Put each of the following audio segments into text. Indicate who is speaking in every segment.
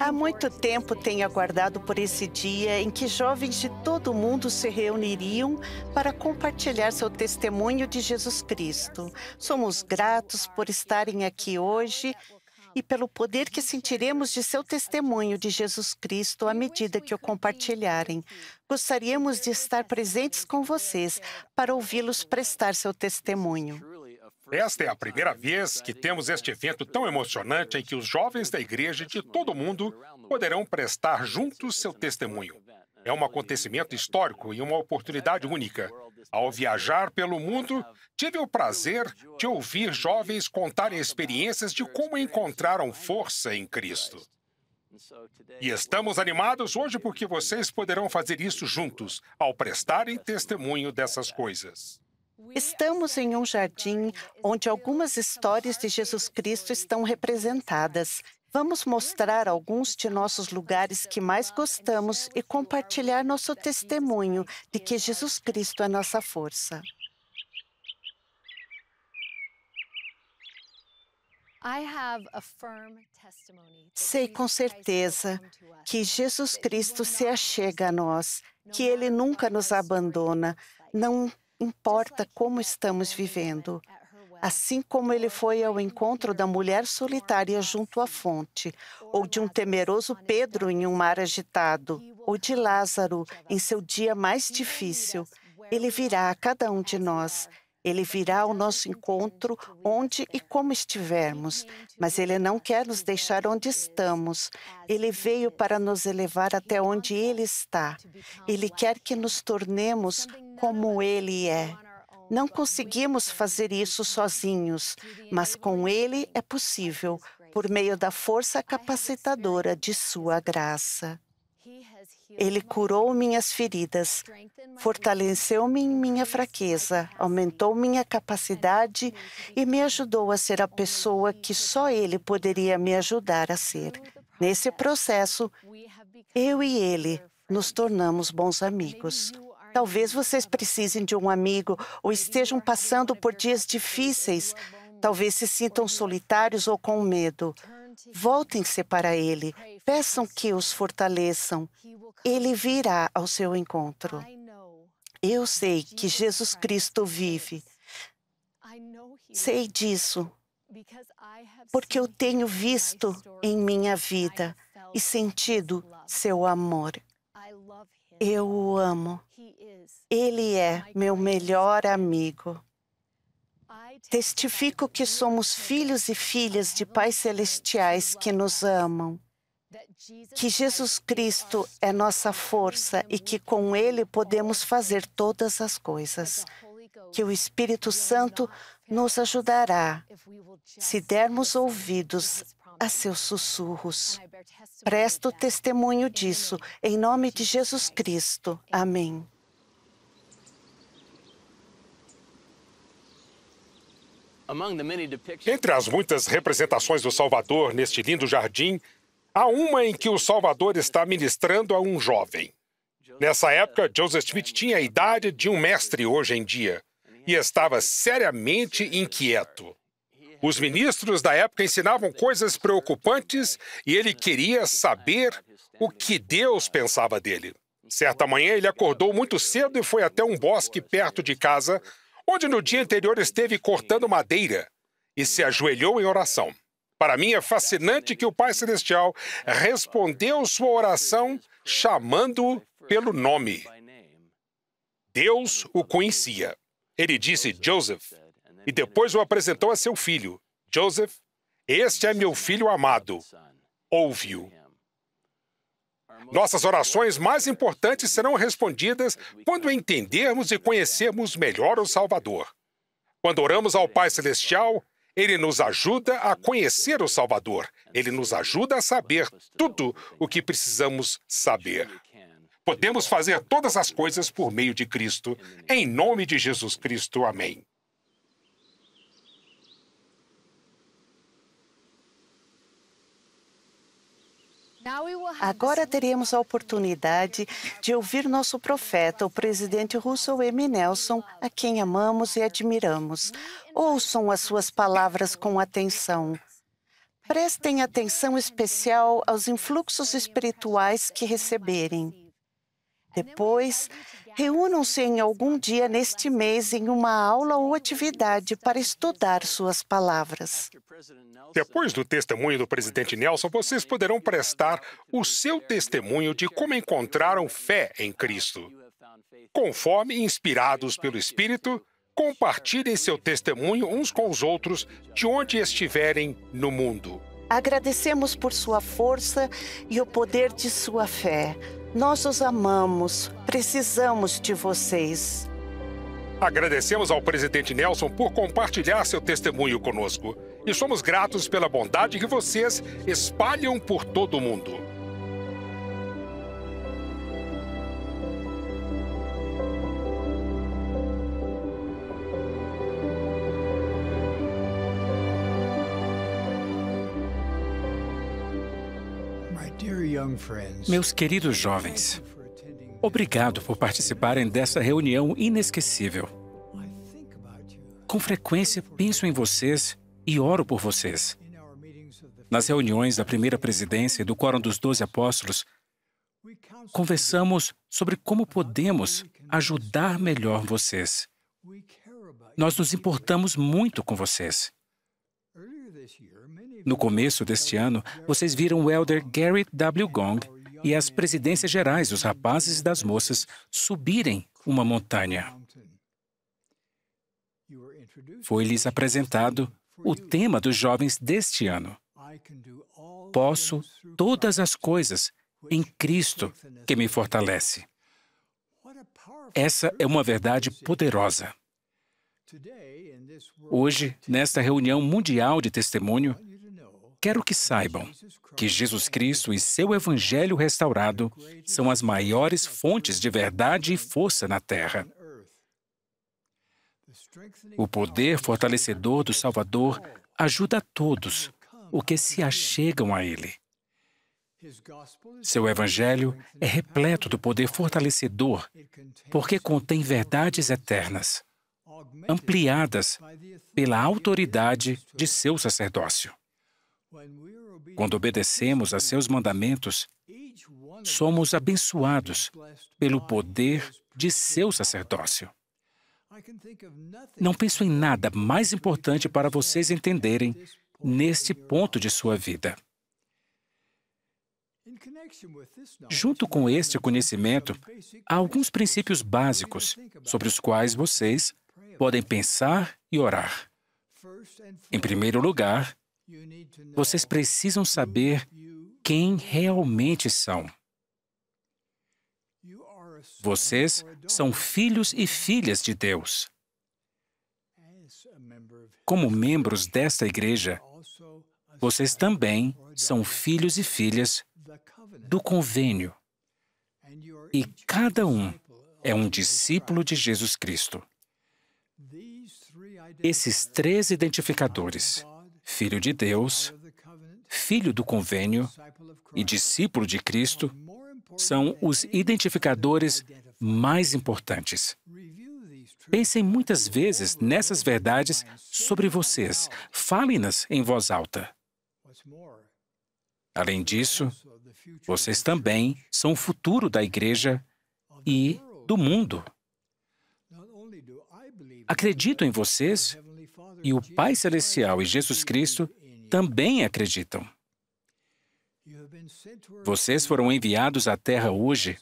Speaker 1: Há muito tempo tenho aguardado por esse dia em que jovens de todo o mundo se reuniriam para compartilhar seu testemunho de Jesus Cristo. Somos gratos por estarem aqui hoje e pelo poder que sentiremos de seu testemunho de Jesus Cristo à medida que o compartilharem. Gostaríamos de estar presentes com vocês para ouvi-los prestar seu testemunho.
Speaker 2: Esta é a primeira vez que temos este evento tão emocionante em que os jovens da igreja de todo o mundo poderão prestar juntos seu testemunho. É um acontecimento histórico e uma oportunidade única. Ao viajar pelo mundo, tive o prazer de ouvir jovens contarem experiências de como encontraram força em Cristo. E estamos animados hoje porque vocês poderão fazer isso juntos, ao prestarem testemunho dessas coisas.
Speaker 1: Estamos em um jardim onde algumas histórias de Jesus Cristo estão representadas. Vamos mostrar alguns de nossos lugares que mais gostamos e compartilhar nosso testemunho de que Jesus Cristo é nossa força. Sei com certeza que Jesus Cristo se achega a nós, que Ele nunca nos abandona, não importa como estamos vivendo. Assim como ele foi ao encontro da mulher solitária junto à fonte, ou de um temeroso Pedro em um mar agitado, ou de Lázaro em seu dia mais difícil, ele virá a cada um de nós ele virá ao nosso encontro onde e como estivermos, mas Ele não quer nos deixar onde estamos. Ele veio para nos elevar até onde Ele está. Ele quer que nos tornemos como Ele é. Não conseguimos fazer isso sozinhos, mas com Ele é possível, por meio da força capacitadora de Sua graça. Ele curou minhas feridas, fortaleceu-me em minha fraqueza, aumentou minha capacidade e me ajudou a ser a pessoa que só Ele poderia me ajudar a ser. Nesse processo, eu e Ele nos tornamos bons amigos. Talvez vocês precisem de um amigo ou estejam passando por dias difíceis. Talvez se sintam solitários ou com medo. Voltem-se para Ele, peçam que os fortaleçam. Ele virá ao seu encontro. Eu sei que Jesus Cristo vive. Sei disso, porque eu tenho visto em minha vida e sentido seu amor. Eu o amo. Ele é meu melhor amigo. Testifico que somos filhos e filhas de pais celestiais que nos amam, que Jesus Cristo é nossa força e que com Ele podemos fazer todas as coisas, que o Espírito Santo nos ajudará se dermos ouvidos a seus sussurros. Presto testemunho disso, em nome de Jesus Cristo. Amém.
Speaker 2: Entre as muitas representações do Salvador neste lindo jardim, há uma em que o Salvador está ministrando a um jovem. Nessa época, Joseph Smith tinha a idade de um mestre hoje em dia e estava seriamente inquieto. Os ministros da época ensinavam coisas preocupantes e ele queria saber o que Deus pensava dele. Certa manhã, ele acordou muito cedo e foi até um bosque perto de casa onde no dia anterior esteve cortando madeira e se ajoelhou em oração. Para mim é fascinante que o Pai Celestial respondeu sua oração chamando-o pelo nome. Deus o conhecia. Ele disse Joseph e depois o apresentou a seu filho. Joseph, este é meu filho amado. Ouve-o. Nossas orações mais importantes serão respondidas quando entendermos e conhecermos melhor o Salvador. Quando oramos ao Pai Celestial, ele nos ajuda a conhecer o Salvador. Ele nos ajuda a saber tudo o que precisamos saber. Podemos fazer todas as coisas por meio de Cristo. Em nome de Jesus Cristo. Amém.
Speaker 3: Agora
Speaker 1: teremos a oportunidade de ouvir nosso profeta, o presidente Russell M. Nelson, a quem amamos e admiramos. Ouçam as suas palavras com atenção. Prestem atenção especial aos influxos espirituais que receberem. Depois, reúnam-se em algum dia neste mês em uma aula ou atividade para estudar suas palavras.
Speaker 2: Depois do testemunho do presidente Nelson, vocês poderão prestar o seu testemunho de como encontraram fé em Cristo. Conforme inspirados pelo Espírito, compartilhem seu testemunho uns com os outros de onde estiverem no mundo.
Speaker 1: Agradecemos por sua força e o poder de sua fé. Nós os amamos, precisamos de vocês.
Speaker 2: Agradecemos ao presidente Nelson por compartilhar seu testemunho conosco e somos gratos pela bondade que vocês espalham por todo o mundo.
Speaker 3: Meus queridos jovens, obrigado por participarem dessa reunião inesquecível. Com frequência penso em vocês e oro por vocês. Nas reuniões da primeira presidência e do Quórum dos Doze Apóstolos, conversamos sobre como podemos ajudar melhor vocês. Nós nos importamos muito com vocês. No começo deste ano, vocês viram o elder Gary W. Gong e as presidências gerais os rapazes e das moças subirem uma montanha. Foi-lhes apresentado o tema dos jovens deste ano. Posso todas as coisas em Cristo que me fortalece. Essa é uma verdade poderosa. Hoje, nesta reunião mundial de testemunho, Quero que saibam que Jesus Cristo e seu Evangelho restaurado são as maiores fontes de verdade e força na Terra. O poder fortalecedor do Salvador ajuda a todos o que se achegam a Ele. Seu Evangelho é repleto do poder fortalecedor, porque contém verdades eternas, ampliadas pela autoridade de seu sacerdócio. Quando obedecemos a seus mandamentos, somos abençoados pelo poder de seu sacerdócio. Não penso em nada mais importante para vocês entenderem neste ponto de sua vida. Junto com este conhecimento, há alguns princípios básicos sobre os quais vocês podem pensar e orar. Em primeiro lugar, vocês precisam saber quem realmente são. Vocês são filhos e filhas de Deus. Como membros desta igreja, vocês também são filhos e filhas do convênio. E cada um é um discípulo de Jesus Cristo. Esses três identificadores filho de Deus, filho do convênio e discípulo de Cristo são os identificadores mais importantes. Pensem muitas vezes nessas verdades sobre vocês. Falem-nas em voz alta. Além disso, vocês também são o futuro da igreja e do mundo. Acredito em vocês e o Pai Celestial e Jesus Cristo também acreditam. Vocês foram enviados à Terra hoje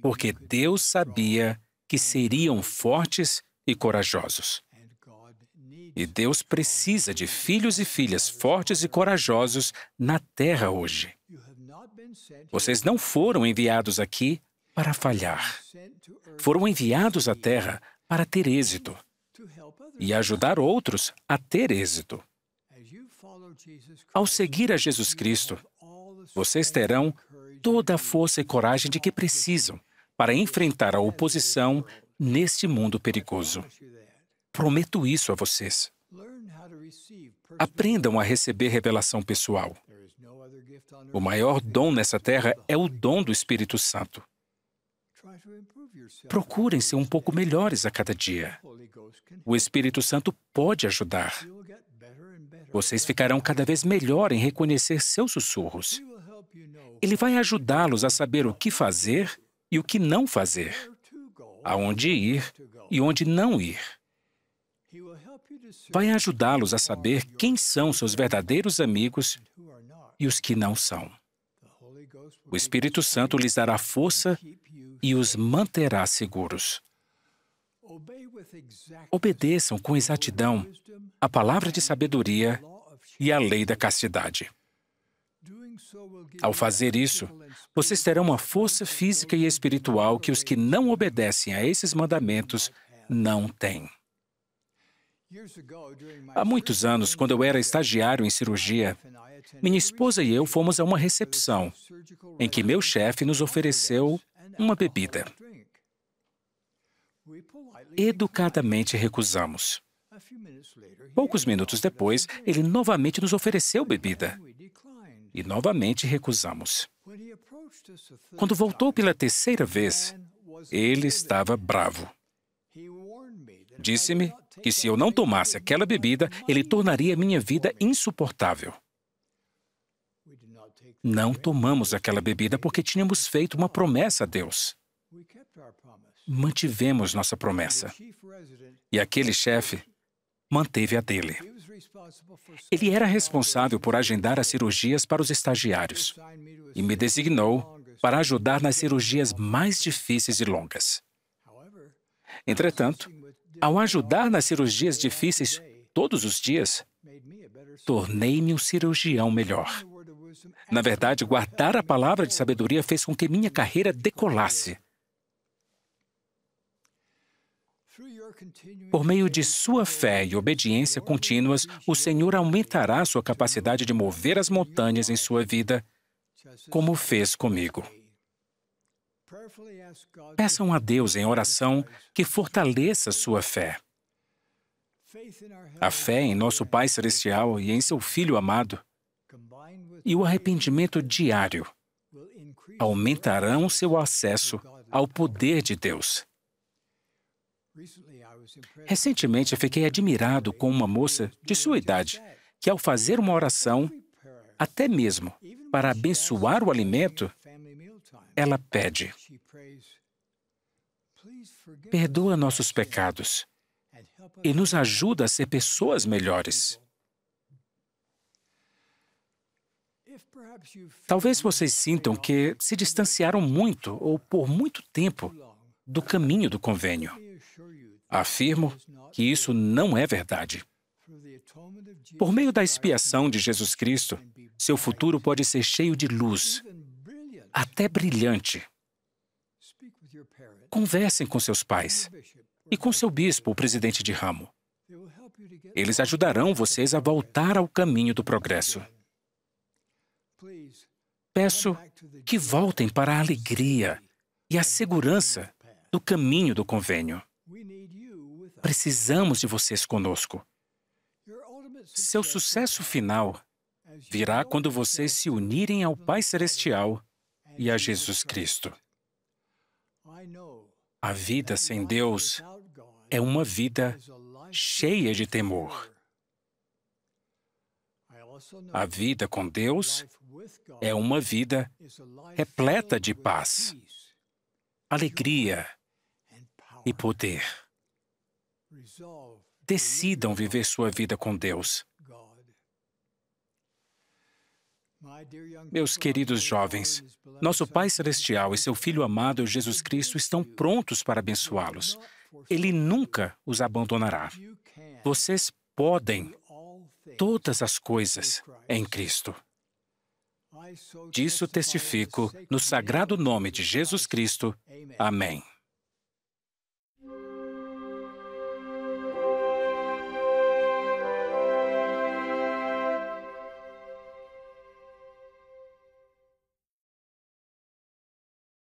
Speaker 3: porque Deus sabia que seriam fortes e corajosos. E Deus precisa de filhos e filhas fortes e corajosos na Terra hoje. Vocês não foram enviados aqui para falhar. Foram enviados à Terra para ter êxito, e ajudar outros a ter êxito. Ao seguir a Jesus Cristo, vocês terão toda a força e coragem de que precisam para enfrentar a oposição neste mundo perigoso. Prometo isso a vocês. Aprendam a receber revelação pessoal. O maior dom nessa terra é o dom do Espírito Santo procurem ser um pouco melhores a cada dia. O Espírito Santo pode ajudar. Vocês ficarão cada vez melhor em reconhecer seus sussurros. Ele vai ajudá-los a saber o que fazer e o que não fazer, aonde ir e onde não ir. Vai ajudá-los a saber quem são seus verdadeiros amigos e os que não são. O Espírito Santo lhes dará força e os manterá seguros. Obedeçam com exatidão a palavra de sabedoria e a lei da castidade. Ao fazer isso, vocês terão uma força física e espiritual que os que não obedecem a esses mandamentos não têm. Há muitos anos, quando eu era estagiário em cirurgia, minha esposa e eu fomos a uma recepção em que meu chefe nos ofereceu uma bebida. Educadamente recusamos. Poucos minutos depois, ele novamente nos ofereceu bebida. E novamente recusamos. Quando voltou pela terceira vez, ele estava bravo. Disse-me que se eu não tomasse aquela bebida, ele tornaria minha vida insuportável. Não tomamos aquela bebida porque tínhamos feito uma promessa a Deus. Mantivemos nossa promessa. E aquele chefe manteve a dele. Ele era responsável por agendar as cirurgias para os estagiários e me designou para ajudar nas cirurgias mais difíceis e longas. Entretanto, ao ajudar nas cirurgias difíceis todos os dias, tornei-me um cirurgião melhor. Na verdade, guardar a palavra de sabedoria fez com que minha carreira decolasse. Por meio de sua fé e obediência contínuas, o Senhor aumentará sua capacidade de mover as montanhas em sua vida, como fez comigo. Peçam a Deus em oração que fortaleça sua fé. A fé em nosso Pai Celestial e em seu Filho amado e o arrependimento diário aumentarão seu acesso ao poder de Deus. Recentemente, fiquei admirado com uma moça de sua idade que, ao fazer uma oração, até mesmo para abençoar o alimento, ela pede: Perdoa nossos pecados e nos ajuda a ser pessoas melhores. Talvez vocês sintam que se distanciaram muito ou por muito tempo do caminho do convênio. Afirmo que isso não é verdade. Por meio da expiação de Jesus Cristo, seu futuro pode ser cheio de luz, até brilhante. Conversem com seus pais e com seu bispo, o presidente de ramo. Eles ajudarão vocês a voltar ao caminho do progresso. Peço que voltem para a alegria e a segurança do caminho do convênio. Precisamos de vocês conosco. Seu sucesso final virá quando vocês se unirem ao Pai Celestial e a Jesus Cristo. A vida sem Deus é uma vida cheia de temor. A vida com Deus é uma vida repleta de paz, alegria e poder. Decidam viver sua vida com Deus. Meus queridos jovens, nosso Pai Celestial e seu Filho amado Jesus Cristo estão prontos para abençoá-los. Ele nunca os abandonará. Vocês podem todas as coisas em Cristo. Disso testifico no sagrado nome de Jesus Cristo. Amém.